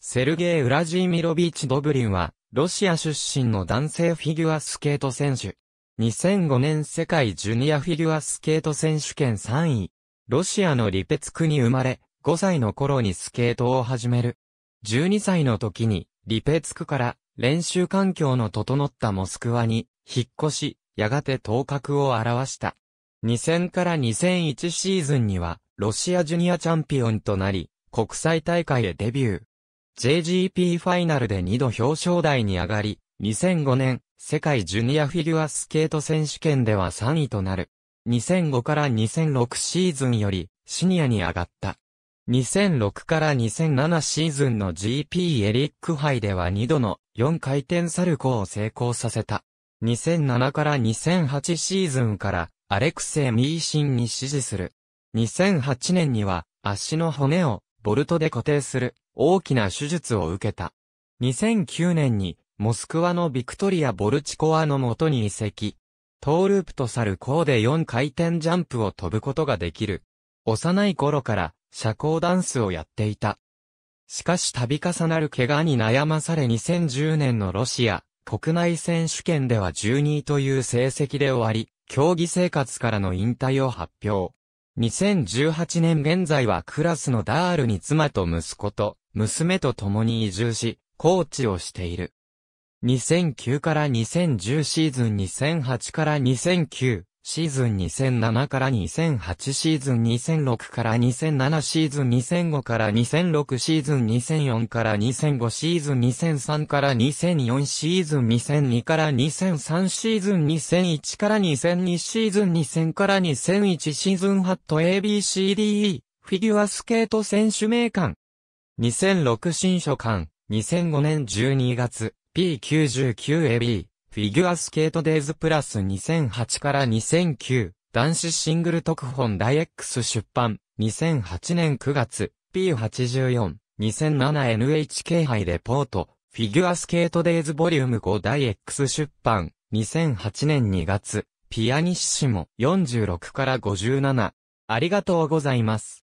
セルゲイ・ウラジーミロビーチ・ドブリンは、ロシア出身の男性フィギュアスケート選手。2005年世界ジュニアフィギュアスケート選手権3位。ロシアのリペツクに生まれ、5歳の頃にスケートを始める。12歳の時に、リペツクから練習環境の整ったモスクワに引っ越し、やがて頭角を現した。2000から2001シーズンには、ロシアジュニアチャンピオンとなり、国際大会でデビュー。JGP ファイナルで2度表彰台に上がり、2005年、世界ジュニアフィギュアスケート選手権では3位となる。2005から2006シーズンより、シニアに上がった。2006から2007シーズンの GP エリック杯では2度の4回転サルコーを成功させた。2007から2008シーズンからアレクセイ・ミーシンに支持する。2008年には足の骨をボルトで固定する大きな手術を受けた。2009年に、モスクワのビクトリア・ボルチコワの元に移籍。トーループとルコーで4回転ジャンプを飛ぶことができる。幼い頃から社交ダンスをやっていた。しかし度重なる怪我に悩まされ2010年のロシア国内選手権では12位という成績で終わり、競技生活からの引退を発表。2018年現在はクラスのダールに妻と息子と娘と共に移住し、コーチをしている。2009から2010シーズン2008から2009、シーズン2007から2008シーズン2006から2007シーズン2005から2006シーズン2004から2005シーズン2003から2004シーズン2002から2003シーズン2001から2002シーズン2000から2001シーズンハット ABCDE フィギュアスケート選手名鑑2006新書館、2005年12月、P99AB、フィギュアスケートデイズプラス2008から2009、男子シングル特本大 X 出版、2008年9月、P84、2007NHK 杯レポート、フィギュアスケートデイズボリューム5大 X 出版、2008年2月、ピアニッシモ46から57。ありがとうございます。